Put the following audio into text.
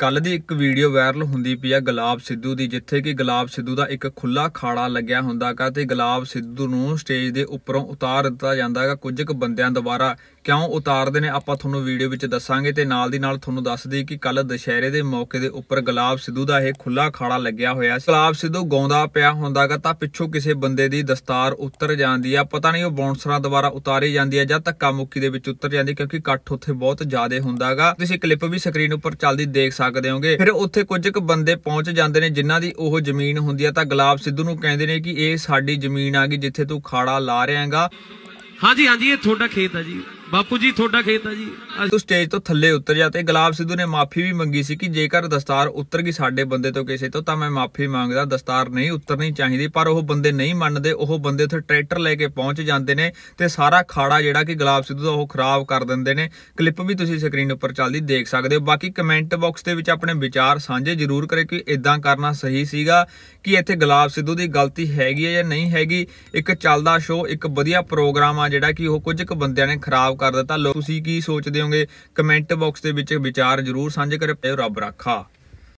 कल की एक भीडियो वायरल होंगी पी है गुलाब सिद्धू की जिथे कि गुलाब सिद्धू का एक खुला खाड़ा लग्या हों गुलाब सिद्धू न स्टेज के उपरों उतार दिता जाता है कुछ बंद द्वारा क्यों उतार देने आप थोड़ी तो नाल थोन दस दी कि कल दशहरे के मौके के उपर गुलाब सिद्धू का यह खुला खाड़ा लग्या होया गुलाब सिद्धू गाँव पिया हों का पिछू किसी बंद की दस्तार उतर जाती है पता नहीं बाउंसर द्वारा उतारी जाती है जक्का मुक्की उतर जाती क्योंकि कट्ठ उ बहुत ज्यादा होंगे गा तो क्लिप भी स्क्रीन उपर चलती देख सकते सकते हो फिर उ कुछ क बंद पहुंच जाते हैं जिन्हों की वह जमीन होंगी तो गुलाब सिद्धू कहें जमीन आ गई जिथे तू खाड़ा ला रहा है हाँ जी हाँ जी ये थोड़ा खेत है जी बापू जी थोड़ा खेत है जी तू स्टेज तो थले उतर जाते गुलाब सिद्धू ने माफी भी मंगी सी कि जेकर दस्तार उतर गई साडे बंदे तो किसी तो मैं माफी मांगदा दस्तार नहीं उतरनी चाहिए पर वह बंदे नहीं मनते बंदे उ ट्रैक्टर लेके पहुंच जाते हैं तो सारा खाड़ा जोड़ा कि गुलाब सिद्धू का वह खराब कर देंगे ने क्लिप भी तुम स्क्रीन उपर चलती देख सकते हो बाकी कमेंट बॉक्स के अपने विचार सजे जरूर करे कि इदा करना सही सगा कि इतने गुलाब सिद्धू की गलती हैगी नहीं हैगी एक चलता शो एक वजिया प्रोग्राम आ जोड़ा कि वह कुछ क बंद ने खराब ਕਰ ਦਿੱਤਾ ਲੋਕ ਤੁਸੀਂ ਕੀ ਸੋਚਦੇ ਹੋਗੇ ਕਮੈਂਟ ਬਾਕਸ ਦੇ ਵਿੱਚ ਵਿਚਾਰ ਜ਼ਰੂਰ ਸਾਂਝੇ ਕਰਿਓ ਰੱਬ ਰਾਖਾ